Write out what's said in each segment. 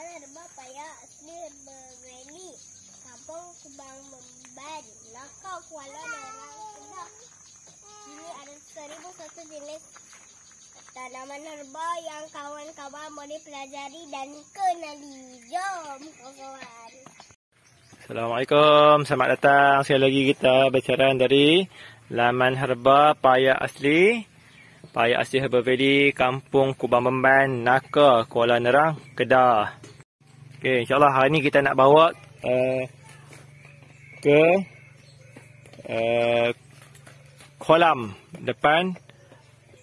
Kepala rumah payah asli berani Kampung Kebang Memban Lakau Kuala Ini ada seribu satu jenis Tanaman herba yang kawan-kawan boleh pelajari dan kenali Jom kawan Assalamualaikum, selamat datang sekali lagi kita bercerai dari Laman Herba Paya Asli Paya Asli Herba Valley, Kampung Kubang Memban, Naka, Kuala Nerang, Kedah Okey, insya hari ni kita nak bawa uh, ke uh, kolam depan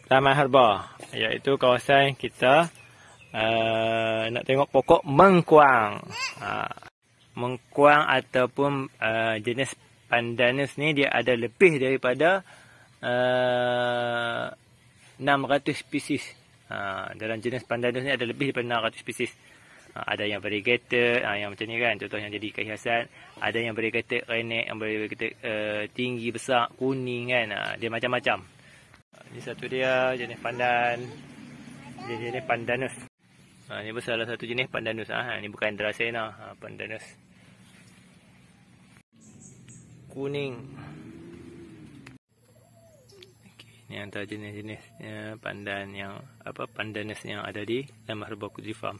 Taman Harba iaitu kawasan kita uh, nak tengok pokok mengkuang. Uh, mengkuang ataupun uh, jenis pandanus ni dia ada lebih daripada uh, 600 spesies. Uh, dalam jenis pandanus ni ada lebih daripada 600 spesies. Ah, ada yang beri ha, yang macam ni kan contoh yang jadi hiasan ada yang beri kereta renek yang beri uh, tinggi besar kuning kan ha, dia macam-macam ini satu dia jenis pandan jenis, -jenis pandanus ha, ini pun salah satu jenis pandanus ha, ini bukan drasena ha, pandanus kuning ni antara jenis-jenis eh, pandan yang apa pandanus yang ada di Lemah Rebok Kudri Farm.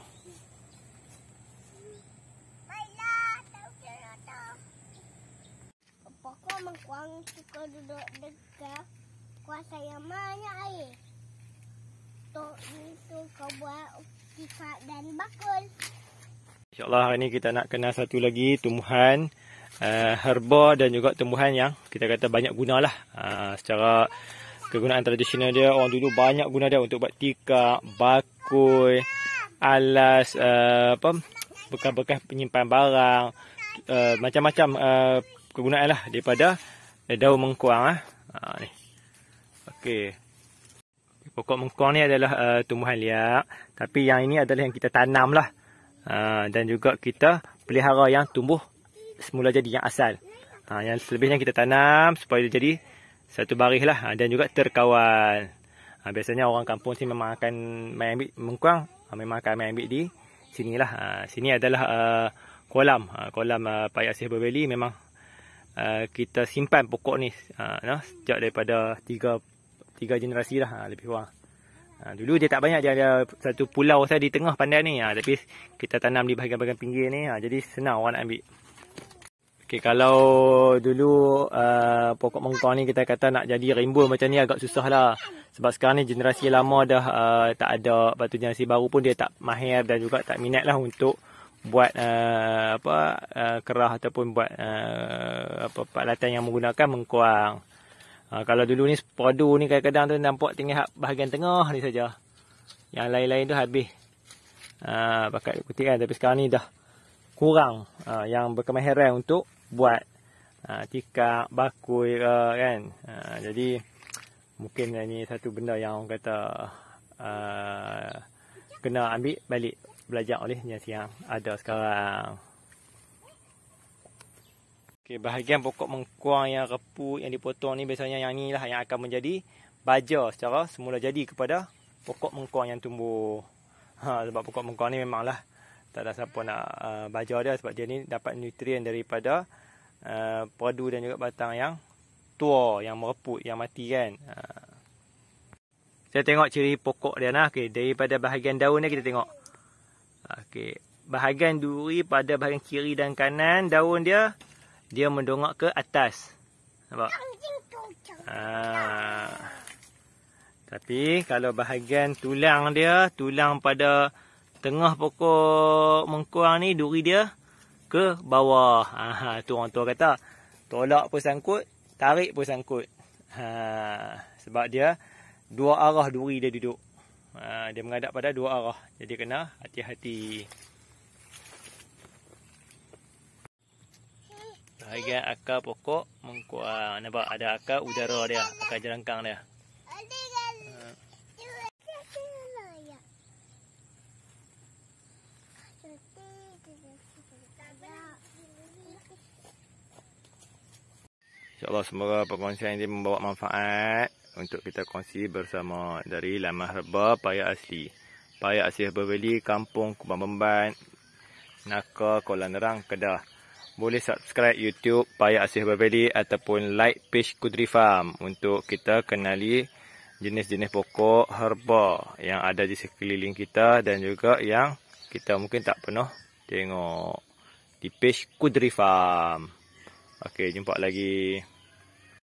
memang kuang suka duduk dekat kuasa yang banyak air. Tok itu kau buat sifat dan bakul. InsyaAllah hari ini kita nak kenal satu lagi tumbuhan uh, herba dan juga tumbuhan yang kita kata banyak guna lah. Uh, secara kegunaan tradisional dia, orang dulu banyak guna dia untuk buat tikak, bakul, alas, uh, apa bekas-bekas penyimpan barang, uh, macam-macam uh, kegunaan lah daripada eh, daun mengkuang ah Ha, ni. Okey. Pokok mengkuang ni adalah uh, tumbuhan liar. Tapi yang ini adalah yang kita tanam lah. Uh, dan juga kita pelihara yang tumbuh semula jadi yang asal. Ha, yang selebihnya kita tanam supaya dia jadi satu baris lah. Ha, dan juga terkawal. Ha, biasanya orang kampung sini memang akan main ambil mengkuang. Ha, memang akan main ambil di sinilah Ha, sini adalah uh, kolam. Ha, kolam uh, payak sihir berbeli memang Uh, kita simpan pokok ni ya, sejak daripada tiga tiga generasi dah uh, lebih kurang. Ha, dulu dia tak banyak dia ada satu pulau saya di tengah pandai ni ha, tapi kita tanam di bahagian-bahagian pinggir ni ha, jadi senang orang nak ambil. Okey kalau dulu uh, pokok mengkong ni kita kata nak jadi rimbun macam ni agak susah lah sebab sekarang ni generasi lama dah uh, tak ada batu generasi baru pun dia tak mahir dan juga tak minat lah untuk buat uh, apa uh, kerah ataupun buat uh, apa peralatan yang menggunakan mengkuang. Uh, kalau dulu ni padu ni kadang-kadang tu nampak tinggal bahagian tengah ni saja. Yang lain-lain tu habis. Uh, bakat ikuti kan tapi sekarang ni dah kurang uh, yang berkemahiran untuk buat uh, tikar, bakui uh, kan. Uh, jadi mungkin ini satu benda yang orang kata uh, kena ambil balik belajar olehnya yang ada sekarang. Okey, bahagian pokok mengkuang yang reput yang dipotong ni biasanya yang inilah yang akan menjadi baja secara semula jadi kepada pokok mengkuang yang tumbuh. Ha, sebab pokok mengkuang ni memanglah tak ada siapa nak uh, baja dia sebab dia ni dapat nutrien daripada uh, padu dan juga batang yang tua, yang mereput, yang mati kan. Uh. Saya tengok ciri pokok dia nak. Okay, daripada bahagian daun ni kita tengok. Okey, bahagian duri pada bahagian kiri dan kanan daun dia dia mendongak ke atas. Nampak? Ah. Tapi kalau bahagian tulang dia, tulang pada tengah pokok mengkuang ni duri dia ke bawah. Ah, tu orang tua kata, tolak pun sangkut, tarik pun sangkut. Ha, ah, sebab dia dua arah duri dia duduk. Ah, dia menghadap pada dua arah. Jadi kena hati-hati. Bahagian akar pokok mengkuat. Ah, nampak ada akar udara dia. Akar jerangkang dia. InsyaAllah semoga perkongsian ini membawa manfaat untuk kita kongsi bersama dari lama Reba Paya Asli. Paya Asli Beverly, Kampung Kubang-Bemban, Naka, Kuala Nerang, Kedah. Boleh subscribe YouTube Paya Asli Beverly ataupun like page Kudri Farm untuk kita kenali jenis-jenis pokok herba yang ada di sekeliling kita dan juga yang kita mungkin tak pernah tengok di page Kudri Farm. Okey, jumpa lagi.